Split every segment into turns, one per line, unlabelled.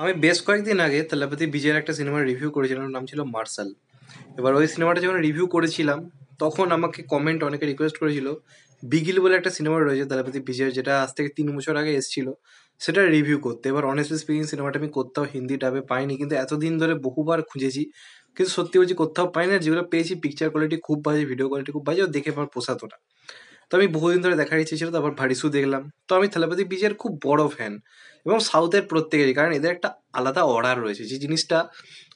আমি বেশ কয়েকদিন আগে তেলাপতি বিজয়ের একটা সিনেমার রিভিউ করেছিলাম নাম ছিল মার্শাল এবার ওই সিনেমাটা যখন রিভিউ করেছিলাম তখন আমাকে কমেন্ট অনেকে রিকোয়েস্ট করেছিল বিগিল বলে একটা সিনেমা রয়েছে তেলাপতি বিজয়ের যেটা আজ থেকে তিন বছর আগে এসেছিল সেটা রিভিউ করতে এবার অনেস্টলি স্পিকিং সিনেমাটা আমি কোথাও হিন্দি ডাবে পাইনি কিন্তু এতদিন ধরে বহুবার খুঁজেছি কিন্তু সত্যি বলছি কোথাও পাই না যেগুলো পেয়েছি পিকচার কোয়ালিটি খুব বাজে ভিডিও কোয়ালিটি খুব বাজে দেখে আমার পোষাতো না তো আমি বহুদিন ধরে দেখার ইচ্ছে ছিল তারপর ভারিসু দেখলাম তো আমি থেলাপাতি বিচের খুব বড় ফ্যান এবং সাউথের প্রত্যেকেরই কারণ এদের একটা আলাদা অর্ডার রয়েছে যে জিনিসটা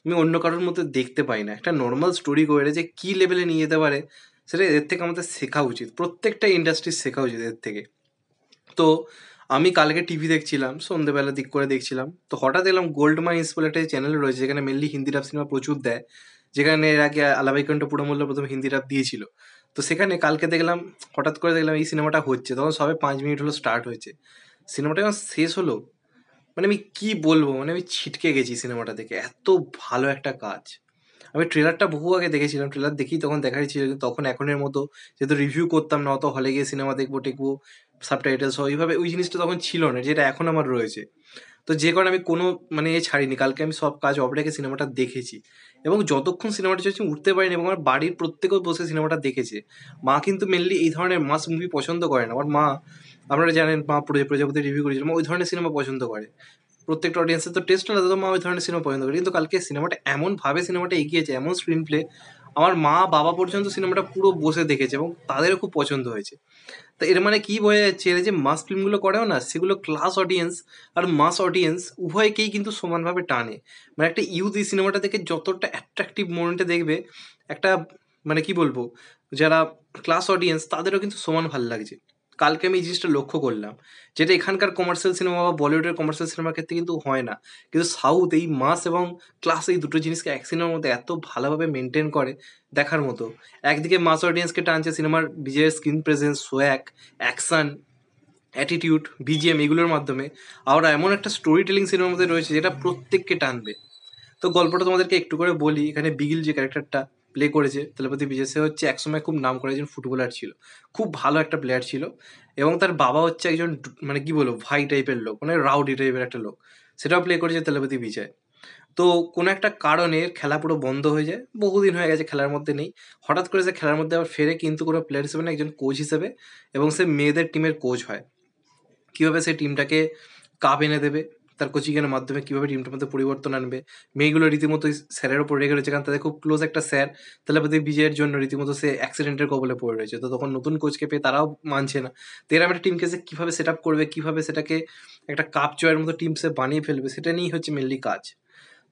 আমি অন্য কারোর মধ্যে দেখতে পাই না একটা নর্মাল স্টোরি করে যে কী লেভেলে নিয়ে যেতে পারে সেটা এদের থেকে আমাদের শেখা উচিত প্রত্যেকটা ইন্ডাস্ট্রি শেখা উচিত এদের থেকে তো আমি কালকে টিভি দেখছিলাম সন্ধ্যেবেলা দিক করে দেখছিলাম তো হঠাৎ এলাম গোল্ড মাইন্স বলে একটা চ্যানেল রয়েছে যেখানে মেনলি হিন্দি রাপ সিনেমা প্রচুর দেয় যেখানে এর আগে আলাবাইকণ্ঠ পুরমূল্য প্রথম হিন্দি রাব দিয়েছিল তো সেখানে কালকে দেখলাম হঠাৎ করে দেখলাম এই সিনেমাটা হচ্ছে তখন সবে পাঁচ মিনিট হলো স্টার্ট হয়েছে সিনেমাটা যখন শেষ হলো মানে আমি কি বলবো মানে আমি ছিটকে গেছি সিনেমাটা দেখে এত ভালো একটা কাজ আমি ট্রেলারটা বহু আগে দেখেছিলাম ট্রেলার দেখি তখন দেখাই ছিল তখন এখনের মতো যেহেতু রিভিউ করতাম না অত হলে গিয়ে সিনেমা দেখবো টেকবো সাবটাইটেলস হয় এইভাবে ওই জিনিসটা তখন ছিল না যেটা এখন আমার রয়েছে তো যে কারণে আমি কোনো মানে এ ছাড়িনি কালকে আমি সব কাজ অফ রেখে সিনেমাটা দেখেছি এবং যতক্ষণ সিনেমাটা চলছে উঠতে পারিনি এবং আমার বাড়ির প্রত্যেকেও বসে সিনেমাটা দেখেছে মা কিন্তু মেনলি এই ধরনের মাস মুভি পছন্দ করে না আমার মা আপনারা জানেন মা প্রজাপতি রিভিউ করেছিল মা ওই ধরনের সিনেমা পছন্দ করে প্রত্যেকটা অডিয়েন্সের তো টেস্ট না তো মা ওই ধরনের সিনেমা পছন্দ করে কিন্তু কালকে সিনেমাটা এমনভাবে সিনেমাটা এগিয়েছে এমন স্ক্রিন প্লে আমার মা বাবা পর্যন্ত সিনেমাটা পুরো বসে দেখেছে এবং তাদেরও খুব পছন্দ হয়েছে তো এর মানে কি বোঝা যাচ্ছে এরা যে মাস ফিল্মগুলো করেও না সেগুলো ক্লাস অডিয়েন্স আর মাস অডিয়েন্স উভয়কেই কিন্তু সমানভাবে টানে মানে একটা ইউথ এই সিনেমাটা দেখে যতটা অ্যাট্রাকটিভ মোমেন্টে দেখবে একটা মানে কি বলবো যারা ক্লাস অডিয়েন্স তাদেরও কিন্তু সমান ভাল লাগছে কালকে আমি এই জিনিসটা লক্ষ্য করলাম যেটা এখানকার কমার্শিয়াল সিনেমা বা বলিউডের কমার্শিয়াল সিনেমার ক্ষেত্রে কিন্তু হয় না কিন্তু সাউথ এই মাস এবং ক্লাস এই দুটো জিনিসকে এক সিনেমার মধ্যে এত ভালোভাবে মেনটেন করে দেখার মতো একদিকে মাস অডিয়েন্সকে টানছে সিনেমার বিজয়ের screen presence swag action attitude BGM এগুলোর মাধ্যমে আবার এমন একটা স্টোরি টেলিং সিনেমার মধ্যে রয়েছে যেটা প্রত্যেককে টানবে তো গল্পটা তোমাদেরকে একটু করে বলি এখানে বিগিল যে ক্যারেক্টারটা প্লে করেছে তেলপতি বিজয় সে হচ্ছে একসময় খুব নাম করা একজন ফুটবলার ছিল খুব ভালো একটা প্লেয়ার ছিল এবং তার বাবা হচ্ছে একজন মানে কি বলবো ভাই টাইপের লোক মানে রাউডি টাইপের একটা লোক সেটাও প্লে করেছে তেলপতি বিজয় তো কোনো একটা কারণে খেলা পুরো বন্ধ হয়ে যায় বহুদিন হয়ে গেছে খেলার মধ্যে নেই হঠাৎ করে সে খেলার মধ্যে আবার ফেরে কিন্তু কোনো প্লেয়ার হিসেবে না একজন কোচ হিসেবে এবং সে মেয়েদের টিমের কোচ হয় কীভাবে সে টিমটাকে কাপ এনে দেবে তার কোচিংয়ের মাধ্যমে কীভাবে টিমটার মধ্যে পরিবর্তন আনবে মেয়েগুলো রীতিমতো স্যারের ওপর রেগে রয়েছে কারণ তাদের খুব ক্লোজ একটা স্যার তেলাপতি বিজয়ের জন্য রীতিমতো সে অ্যাক্সিডেন্টের কবলে পড়ে রয়েছে তো তখন নতুন কোচকে পেয়ে তারাও মানছে না তো এরকম একটা টিমকে সে কীভাবে সেট আপ করবে কীভাবে সেটাকে একটা কাপ চয়ের মতো টিম সে বানিয়ে ফেলবে সেটা নিয়েই হচ্ছে মেনলি কাজ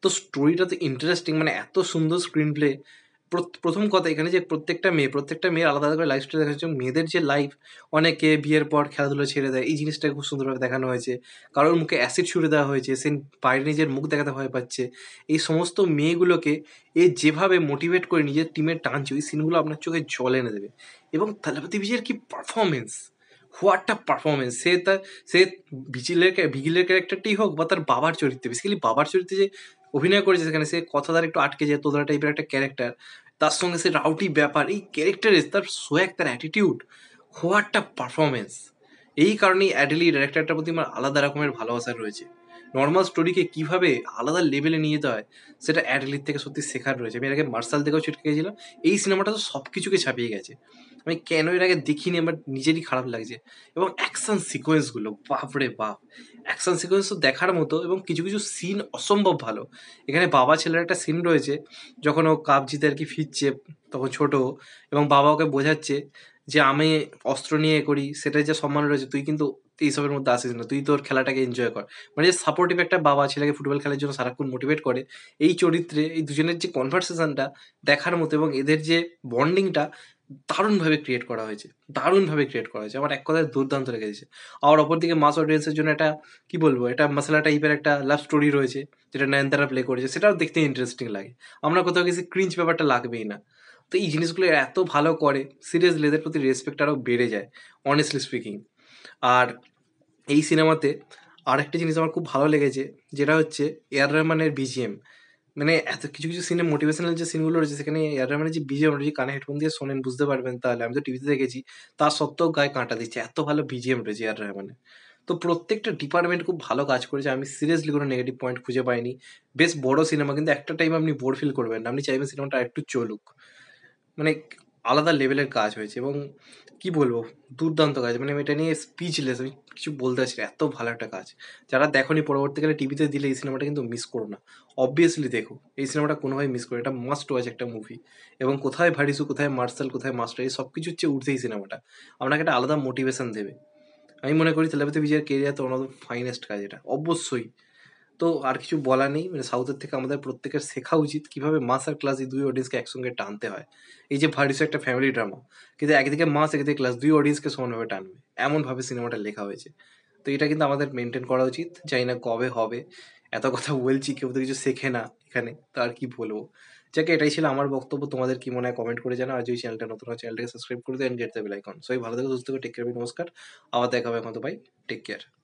তো স্টোরিটা তো ইন্টারেস্টিং মানে এত সুন্দর স্ক্রিন প্লে প্রথম কথা এখানে যে প্রত্যেকটা মেয়ে প্রত্যেকটা মেয়ের আলাদা করে লাইফস্টাইল দেখা যাচ্ছে মেয়েদের যে লাইফ অনেকে বিয়ের পর খেলাধুলো ছেড়ে দেয় এই জিনিসটা খুব সুন্দরভাবে দেখানো হয়েছে কারোর মুখে অ্যাসিড ছুড়ে দেওয়া হয়েছে সে বাইরে নিজের মুখ দেখাতে ভয় পাচ্ছে এই সমস্ত মেয়েগুলোকে এ যেভাবে মোটিভেট করে নিজের টিমের টানছে ওই সিনগুলো আপনার চোখে জল এনে দেবে এবং থালাপতি বিজয়ের কি পারফরমেন্স হোয়াটটা পারফরমেন্স সে তার সে ভিজিলের বিগিলের ক্যারেক্টারটি হোক বা তার বাবার চরিত্রে বেসিক্যালি বাবার চরিত্রে যে অভিনয় করেছে সেখানে সে কথা তার একটু আটকে যায় তোদরা টাইপের একটা ক্যারেক্টার তার সঙ্গে সে রাউটি ব্যাপার এই ক্যারেক্টার তার সোয়াক তার অ্যাটিটিউড হোয়াটটা পারফরমেন্স এই কারণেই অ্যাডেলি ডাইরেক্টারটার প্রতি আমার আলাদা রকমের ভালোবাসা রয়েছে নর্মাল স্টোরিকে কীভাবে আলাদা লেভেলে নিয়ে যেতে হয় সেটা অ্যাডলির থেকে সত্যি শেখার রয়েছে আমি এর আগে মার্শাল থেকেও ছিটকে গেছিলাম এই সিনেমাটা তো সব কিছুকে ছাপিয়ে গেছে আমি কেন এর আগে দেখিনি আমার নিজেরই খারাপ লাগছে এবং অ্যাকশান সিকোয়েন্সগুলো বাপরে বাপ অ্যাকশান সিকোয়েন্স তো দেখার মতো এবং কিছু কিছু সিন অসম্ভব ভালো এখানে বাবা ছেলের একটা সিন রয়েছে যখন ও কাপ জিতে আর কি ফিরছে তখন ছোট এবং বাবা ওকে বোঝাচ্ছে যে আমি অস্ত্র নিয়ে করি সেটাই যে সম্মান রয়েছে তুই কিন্তু এইসবের মধ্যে আসিস না তুই তোর খেলাটাকে এনজয় কর মানে যে সাপোর্টিভ একটা বাবা ছেলেকে ফুটবল খেলার জন্য সারাক্ষণ মোটিভেট করে এই চরিত্রে এই দুজনের যে কনভারসেশনটা দেখার মতো এবং এদের যে বন্ডিংটা দারুণভাবে ক্রিয়েট করা হয়েছে দারুণভাবে ক্রিয়েট করা হয়েছে আমার এক কথায় দুর্দান্ত লেগেছে আর অপরদিকে মাস অডিয়েন্সের জন্য একটা কি বলবো এটা মশলা টাইপের একটা লাভ স্টোরি রয়েছে যেটা নয়নতারা প্লে করেছে সেটাও দেখতে ইন্টারেস্টিং লাগে আমরা কোথাও গেছি ক্রিঞ্চ ব্যাপারটা লাগবেই না তো এই জিনিসগুলো এত ভালো করে সিরিয়াসলি এদের প্রতি রেসপেক্ট আরও বেড়ে যায় অনেস্টলি স্পিকিং আর এই সিনেমাতে আরেকটা জিনিস আমার খুব ভালো লেগেছে যেটা হচ্ছে এ আর রহমানের বিজিএম মানে এত কিছু কিছু সিনে মোটিভেশনাল যে সিনগুলো রয়েছে সেখানে এ আর রহমানের যে বিজিএম রয়েছে কানে হেডফোন দিয়ে শোনেন বুঝতে পারবেন তাহলে আমি তো টিভিতে দেখেছি তার সত্ত্বেও গায়ে কাঁটা দিচ্ছে এত ভালো বিজিএম রয়েছে এয়ার রহমানের তো প্রত্যেকটা ডিপার্টমেন্ট খুব ভালো কাজ করেছে আমি সিরিয়াসলি কোনো নেগেটিভ পয়েন্ট খুঁজে পাইনি বেশ বড় সিনেমা কিন্তু একটা টাইম আপনি বোর ফিল করবেন না আপনি চাইবেন সিনেমাটা একটু চলুক মানে আলাদা লেভেলের কাজ হয়েছে এবং কি বলবো দুর্দান্ত কাজ মানে আমি এটা নিয়ে স্পিচলেস আমি কিছু বলতে পারছি না এত ভালো একটা কাজ যারা দেখনি পরবর্তীকালে টিভিতে দিলে এই সিনেমাটা কিন্তু মিস করো না অবভিয়াসলি দেখো এই সিনেমাটা কোনোভাবে মিস করো এটা মাস্ট ওয়াচ একটা মুভি এবং কোথায় ভারিসু কোথায় মার্শাল কোথায় মাস্টার এই সব কিছু হচ্ছে উঠছে এই সিনেমাটা আপনাকে একটা আলাদা মোটিভেশন দেবে আমি মনে করি তেলাপতি বিজয়ের কেরিয়ার তো অন ফাইনেস্ট কাজ এটা অবশ্যই তো আর কিছু বলা নেই মানে সাউথের থেকে আমাদের প্রত্যেকের শেখা উচিত কিভাবে মাস আর ক্লাস এই দুই অডিয়েন্সকে একসঙ্গে টানতে হয় এই যে ভারিস একটা ফ্যামিলি ড্রামা কিন্তু একদিকে মাস একদিকে ক্লাস দুই অডিয়েন্সকে সমানভাবে টানবে এমনভাবে সিনেমাটা লেখা হয়েছে তো এটা কিন্তু আমাদের মেনটেন করা উচিত জানি না কবে হবে এত কথা বলছি কেউ তো কিছু শেখে না এখানে তো আর কি বলবো যাকে এটাই ছিল আমার বক্তব্য তোমাদের কি মনে হয় কমেন্ট করে জানাও আর যদি চ্যানেলটা নতুন হয় চ্যানেলটাকে সাবস্ক্রাইব করে দেন গেট দেবে লাইকন সবাই ভালো থেকে সুস্থ থেকে টেক কেয়ার নমস্কার আবার দেখা হবে এখন তো ভাই টেক কেয়ার